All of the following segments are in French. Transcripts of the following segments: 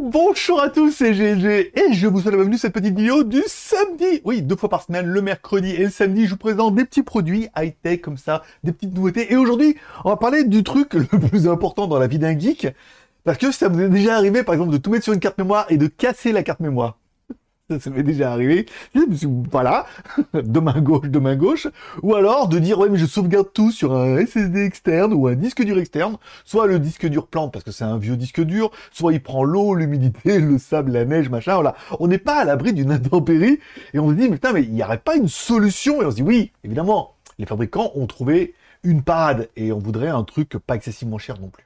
Bonjour à tous, c'est GLG et je vous souhaite la bienvenue cette petite vidéo du samedi. Oui, deux fois par semaine, le mercredi et le samedi, je vous présente des petits produits high-tech comme ça, des petites nouveautés. Et aujourd'hui, on va parler du truc le plus important dans la vie d'un geek. Parce que ça vous est déjà arrivé, par exemple, de tout mettre sur une carte mémoire et de casser la carte mémoire ça, m'est déjà arrivé. Voilà, de main gauche, de main gauche. Ou alors de dire, ouais, mais je sauvegarde tout sur un SSD externe ou un disque dur externe. Soit le disque dur plante parce que c'est un vieux disque dur, soit il prend l'eau, l'humidité, le sable, la neige, machin. Voilà. On n'est pas à l'abri d'une intempérie et on se dit, mais putain, mais il n'y aurait pas une solution. Et on se dit, oui, évidemment, les fabricants ont trouvé une parade et on voudrait un truc pas excessivement cher non plus.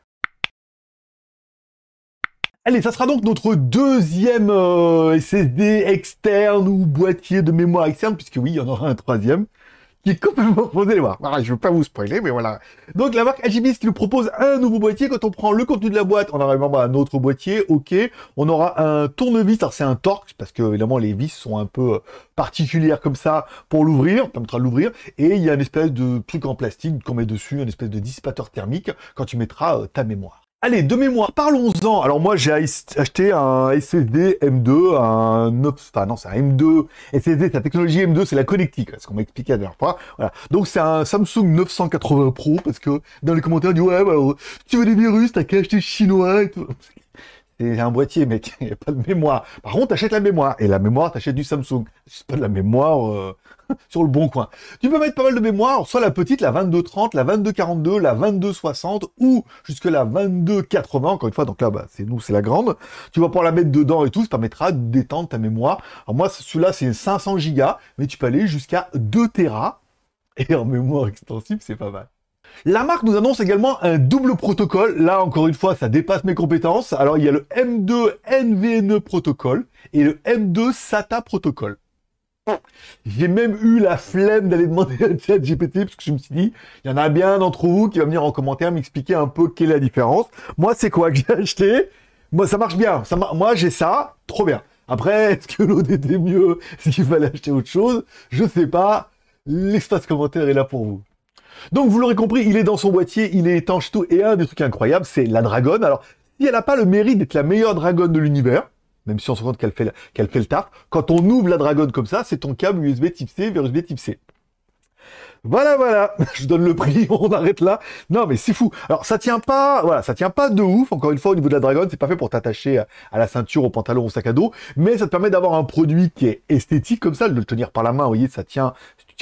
Allez, ça sera donc notre deuxième euh, SSD externe ou boîtier de mémoire externe, puisque oui, il y en aura un troisième, qui est complètement... Vous voir, voilà, ah, je ne veux pas vous spoiler, mais voilà. Donc la marque Agibis qui nous propose un nouveau boîtier, quand on prend le contenu de la boîte, on aura vraiment un autre boîtier, ok, on aura un tournevis, alors c'est un Torx, parce que évidemment les vis sont un peu euh, particulières comme ça pour l'ouvrir, on permettra de l'ouvrir, et il y a une espèce de truc en plastique qu'on met dessus, une espèce de dissipateur thermique, quand tu mettras euh, ta mémoire. Allez, de mémoire, parlons-en. Alors moi, j'ai acheté un SSD M2, un... Enfin non, c'est un M2. SSD, c'est la technologie M2, c'est la connectique, ce qu'on m'a expliqué la dernière fois. Voilà. Donc c'est un Samsung 980 Pro, parce que dans les commentaires, on dit « Ouais, bah, euh, tu veux des virus, t'as qu'à acheter chinois et tout. » C'est un boîtier, mec. Il n'y a pas de mémoire. Par contre, t'achètes la mémoire. Et la mémoire, t'achètes du Samsung. C'est pas de la mémoire euh, sur le bon coin. Tu peux mettre pas mal de mémoire, soit la petite, la 2230, la 2242, la 2260 ou jusque la 2280. Encore une fois, donc là, bah, c'est nous, c'est la grande. Tu vas pouvoir la mettre dedans et tout. Ça permettra d'étendre ta mémoire. Alors moi, celui-là, c'est 500 gigas, mais tu peux aller jusqu'à 2 Tera. Et en mémoire extensible, c'est pas mal. La marque nous annonce également un double protocole. Là, encore une fois, ça dépasse mes compétences. Alors, il y a le M2 NVNE protocole et le M2 SATA protocole. J'ai même eu la flemme d'aller demander à ChatGPT parce que je me suis dit, il y en a bien d'entre vous qui va venir en commentaire m'expliquer un peu quelle est la différence. Moi, c'est quoi que j'ai acheté Moi, ça marche bien. Ça Moi, j'ai ça, trop bien. Après, est-ce que l'autre était mieux Est-ce qu'il fallait acheter autre chose Je sais pas. L'espace commentaire est là pour vous. Donc vous l'aurez compris, il est dans son boîtier, il est étanche tout, et un des trucs incroyables, c'est la dragonne. Alors, si elle n'a pas le mérite d'être la meilleure dragonne de l'univers, même si on se rend compte qu'elle fait, qu'elle fait le taf, quand on ouvre la dragonne comme ça, c'est ton câble USB type C vers USB type C. Voilà, voilà, je donne le prix, on arrête là. Non, mais c'est fou. Alors, ça tient pas, voilà, ça tient pas de ouf. Encore une fois, au niveau de la dragonne c'est pas fait pour t'attacher à la ceinture, au pantalon, au sac à dos, mais ça te permet d'avoir un produit qui est esthétique comme ça, de le tenir par la main, vous voyez, ça tient,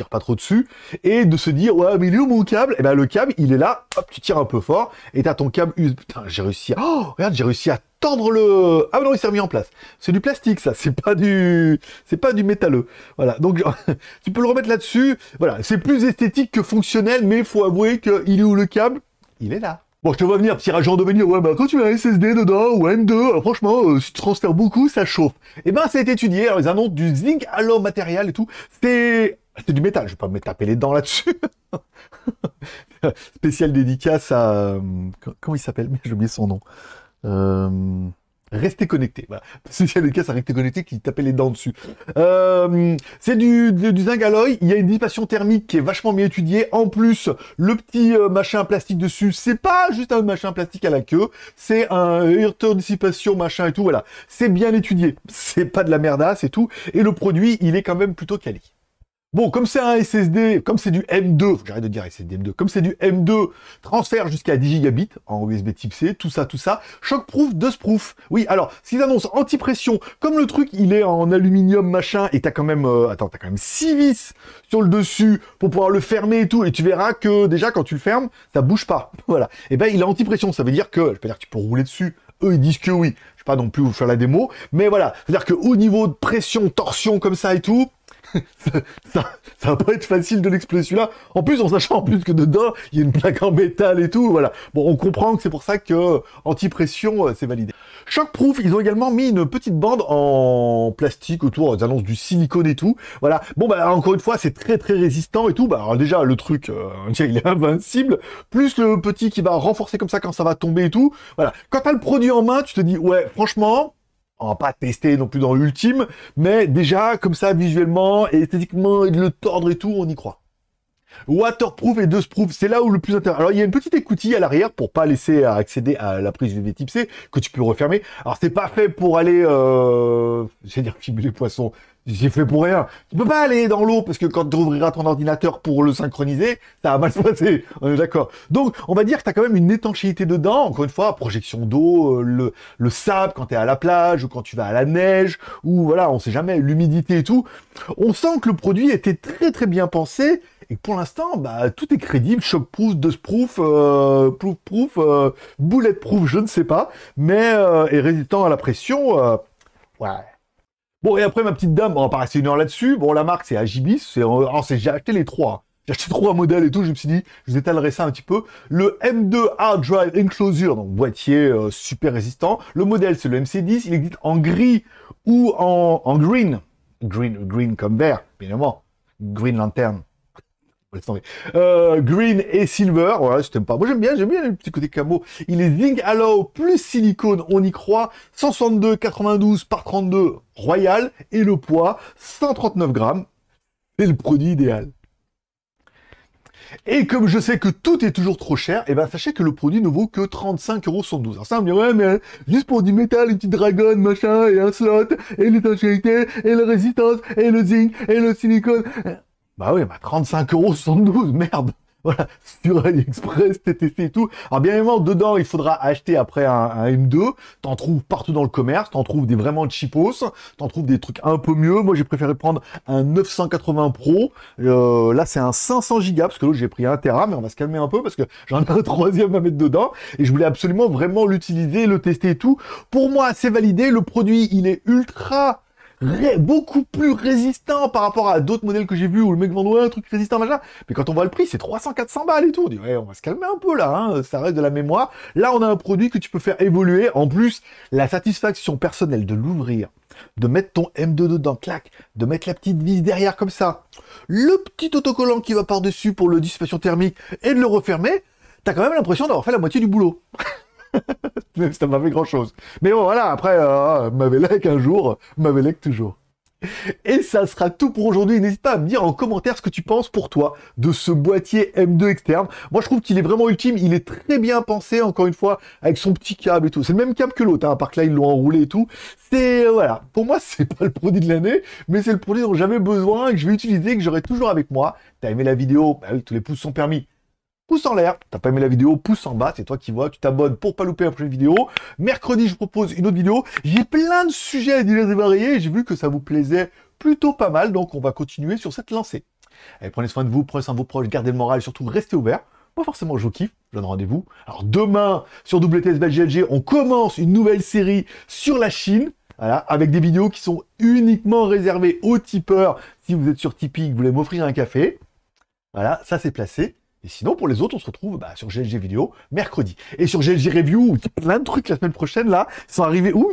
pas trop dessus, et de se dire, ouais, mais il est où mon câble Et eh ben le câble, il est là, hop, tu tires un peu fort, et t'as ton câble j'ai réussi à... Oh, regarde, j'ai réussi à tendre le... Ah non, il s'est remis en place. C'est du plastique, ça, c'est pas du... C'est pas du métalleux. Voilà, donc tu peux le remettre là-dessus. Voilà, c'est plus esthétique que fonctionnel, mais faut avouer que il est où le câble Il est là. Bon, je te vois venir, petit rage de venir, ouais, bah quand tu mets un SSD dedans ou M2, euh, franchement, euh, si tu transfères beaucoup, ça chauffe. et eh ben, c'est étudié, alors ils annoncent du zinc l'eau matériel et tout. C'est c'est du métal, je vais pas me taper les dents là-dessus. Spécial dédicace à. Euh, comment il s'appelle Mais j'ai oublié son nom. Euh... Restez connecté. Voilà. Spécial dédicace à Restez connecté qui tapait les dents dessus. Euh, c'est du, du, Il y a une dissipation thermique qui est vachement bien étudiée. En plus, le petit euh, machin plastique dessus, c'est pas juste un machin plastique à la queue. C'est un hurteur dissipation machin et tout. Voilà. C'est bien étudié. C'est pas de la merdasse et tout. Et le produit, il est quand même plutôt quali. Bon, comme c'est un SSD, comme c'est du M2, j'arrête de dire SSD M2, comme c'est du M2, transfert jusqu'à 10 gigabits en USB type C, tout ça, tout ça, shockproof, proof Oui, alors, s'ils annoncent anti-pression, comme le truc, il est en aluminium, machin, et t'as quand même, euh, attends, t'as quand même 6 vis sur le dessus pour pouvoir le fermer et tout, et tu verras que, déjà, quand tu le fermes, ça bouge pas. voilà. Et eh ben, il est anti-pression, ça veut dire que, je peux dire que tu peux rouler dessus, eux, ils disent que oui. Je sais pas non plus vous faire la démo, mais voilà. C'est-à-dire que niveau de pression, torsion, comme ça et tout, ça, ça va pas être facile de l'exploser celui-là. En plus, en sachant en plus que dedans, il y a une plaque en métal et tout, voilà. Bon, on comprend que c'est pour ça que euh, anti-pression, euh, c'est validé. Shockproof, ils ont également mis une petite bande en plastique autour, ils annoncent du silicone et tout. Voilà. Bon, bah, encore une fois, c'est très très résistant et tout. Bah, déjà, le truc, euh, il est invincible. Plus le petit qui va renforcer comme ça quand ça va tomber et tout. Voilà. Quand t'as le produit en main, tu te dis, ouais, franchement, on va pas tester non plus dans l'ultime, mais déjà, comme ça, visuellement et esthétiquement, et de le tordre et tout, on y croit. Waterproof et dustproof, c'est là où le plus intéressant. Alors il y a une petite écoutille à l'arrière pour pas laisser euh, accéder à la prise du type C que tu peux refermer. Alors c'est pas fait pour aller, euh... j'allais dire filmer les poissons. J'ai fait pour rien. Tu peux pas aller dans l'eau parce que quand tu ouvriras ton ordinateur pour le synchroniser, ça va mal se passer. On est d'accord. Donc on va dire que tu as quand même une étanchéité dedans. Encore une fois, projection d'eau, euh, le, le sable quand tu es à la plage ou quand tu vas à la neige ou voilà, on sait jamais l'humidité et tout. On sent que le produit était très très bien pensé et pour l'instant, bah, tout est crédible, shockproof, dustproof, euh, proof, proof, euh, boulette proof, je ne sais pas, mais est euh, résistant à la pression, ouais. Bon, et après, ma petite dame, on va pas rester une heure là-dessus. Bon, la marque, c'est Agibis. j'ai acheté les trois. J'ai acheté trois modèles et tout. Je me suis dit, je vous étalerai ça un petit peu. Le M2 Hard Drive Enclosure, donc boîtier super résistant. Le modèle, c'est le MC10. Il existe en gris ou en, green. Green, green comme vert, évidemment. Green lanterne, euh, green et Silver, je t'aime pas. Moi j'aime bien, j'aime bien le petit côté camo. Il est zinc, alloy plus silicone, on y croit. 162, 92 par 32 royal et le poids 139 grammes. C'est le produit idéal. Et comme je sais que tout est toujours trop cher, et eh ben sachez que le produit ne vaut que 35,12 Alors ça, me dit, ouais, mais juste pour du métal, une petite dragon, machin, et un slot, et l'étanchéité, et la résistance, et le zinc, et le silicone. Bah oui, bah 35 euros merde voilà, sur AliExpress, TTC et tout. Alors bien évidemment, dedans, il faudra acheter après un, M2. T'en trouves partout dans le commerce, t'en trouves des vraiment cheapos, t'en trouves des trucs un peu mieux. Moi, j'ai préféré prendre un 980 Pro. Euh, là, c'est un 500 Go, parce que l'autre, j'ai pris un Tera, mais on va se calmer un peu, parce que j'en ai un troisième à mettre dedans. Et je voulais absolument vraiment l'utiliser, le tester et tout. Pour moi, c'est validé. Le produit, il est ultra beaucoup plus résistant par rapport à d'autres modèles que j'ai vus où le mec vendait un truc résistant, machin. Mais quand on voit le prix, c'est 300-400 balles et tout. On dit, ouais, on va se calmer un peu là, hein. ça reste de la mémoire. Là, on a un produit que tu peux faire évoluer. En plus, la satisfaction personnelle de l'ouvrir, de mettre ton M2 dedans, clac, de mettre la petite vis derrière comme ça, le petit autocollant qui va par-dessus pour le dissipation thermique et de le refermer, t'as quand même l'impression d'avoir fait la moitié du boulot. ça m'a fait grand chose. Mais bon, voilà, après, euh, euh Mavelec un jour, Mavelec toujours. Et ça sera tout pour aujourd'hui. N'hésite pas à me dire en commentaire ce que tu penses pour toi de ce boîtier M2 externe. Moi, je trouve qu'il est vraiment ultime. Il est très bien pensé, encore une fois, avec son petit câble et tout. C'est le même câble que l'autre, hein, à part que là, ils l'ont enroulé et tout. C'est, euh, voilà. Pour moi, c'est pas le produit de l'année, mais c'est le produit dont j'avais besoin et que je vais utiliser, que j'aurai toujours avec moi. T'as aimé la vidéo? Bah tous les pouces sont permis pouce en l'air. T'as pas aimé la vidéo, pouce en bas, c'est toi qui vois, tu t'abonnes pour pas louper la prochaine vidéo. Mercredi, je propose une autre vidéo. J'ai plein de sujets à divers et variés, j'ai vu que ça vous plaisait plutôt pas mal, donc on va continuer sur cette lancée. Allez, prenez soin de vous, prenez soin de vos proches, gardez le moral et surtout restez ouverts. moi forcément je vous kiffe, je donne rendez-vous. Alors demain, sur WTS on commence une nouvelle série sur la Chine. Voilà, avec des vidéos qui sont uniquement réservées aux tipeurs. Si vous êtes sur Tipeee, vous voulez m'offrir un café. Voilà, ça c'est placé. Et sinon, pour les autres, on se retrouve bah, sur GLG Vidéo mercredi. Et sur GLG Review, plein de trucs la semaine prochaine, là, sont arrivés. Ouh,